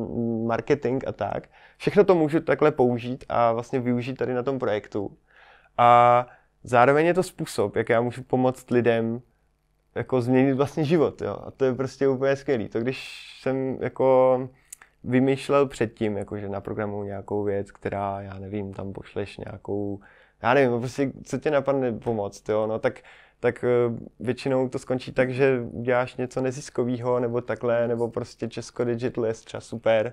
marketing a tak. Všechno to můžu takhle použít a vlastně využít tady na tom projektu. A zároveň je to způsob, jak já můžu pomoct lidem jako změnit vlastně život, jo. A to je prostě úplně skvělý. To když jsem jako vymýšlel předtím, jakože programu nějakou věc, která, já nevím, tam pošleš nějakou, já nevím, prostě co tě napadne pomoct, jo, no tak tak eh, většinou to skončí tak, že uděláš něco neziskového nebo takhle, nebo prostě Česko Digital je třeba super.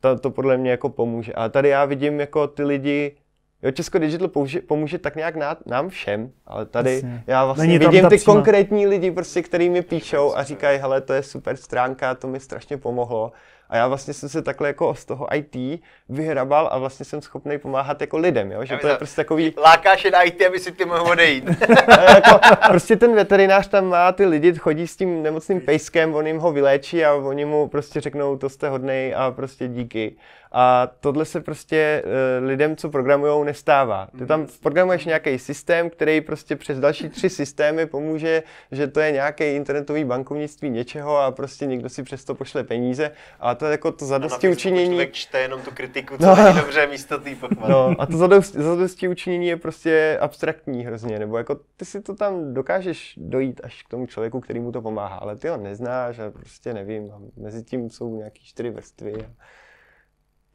To, to podle mě jako pomůže. A tady já vidím jako ty lidi, Jo, Česko Digital pomůže, pomůže tak nějak nám, nám všem, ale tady Jasně. já vlastně Není vidím ty konkrétní lidi, prostě, který mi píšou a říkají, hele, to je super stránka, to mi strašně pomohlo. A já vlastně jsem se takhle jako z toho IT vyhrabal a vlastně jsem schopný pomáhat jako lidem, jo? že já to je prostě takový... Lákáš jen IT, aby si ty mohl odejít. jako, prostě ten veterinář tam má ty lidi, chodí s tím nemocným pejskem, on jim ho vyléčí a oni mu prostě řeknou, to jste hodnej a prostě díky. A tohle se prostě eh, lidem, co programují, nestává. Ty tam mhm. programuješ nějaký systém, který prostě přes další tři systémy pomůže, že to je nějaké internetové bankovnictví něčeho a prostě někdo si přes to pošle peníze. A to je jako to zadosti učinění. Člověk čte jenom tu kritiku, co no, není dobře místo té No, a to zadosti, zadosti učinění je prostě abstraktní hrozně, nebo jako ty si to tam dokážeš dojít až k tomu člověku, který mu to pomáhá, ale ty ho neznáš a prostě nevím. A mezi tím jsou nějaký čtyři vrstvy. A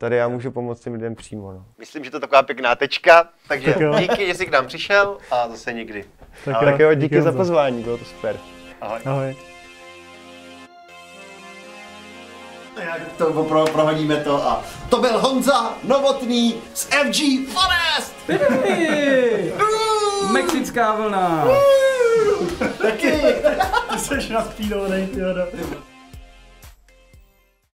tady já můžu pomoct těm lidem přímo. No. Myslím, že to je taková pěkná tečka, takže tak díky, že jsi k nám přišel a zase nikdy. Tak, jo, tak jo, díky, díky za pozvání, bylo to super. Ahoj. Ahoj. to pro, prohodíme to a to byl Honza Novotný z FG Forest! Mexická vlna! Taky! Ty jsi naspídovaný, ty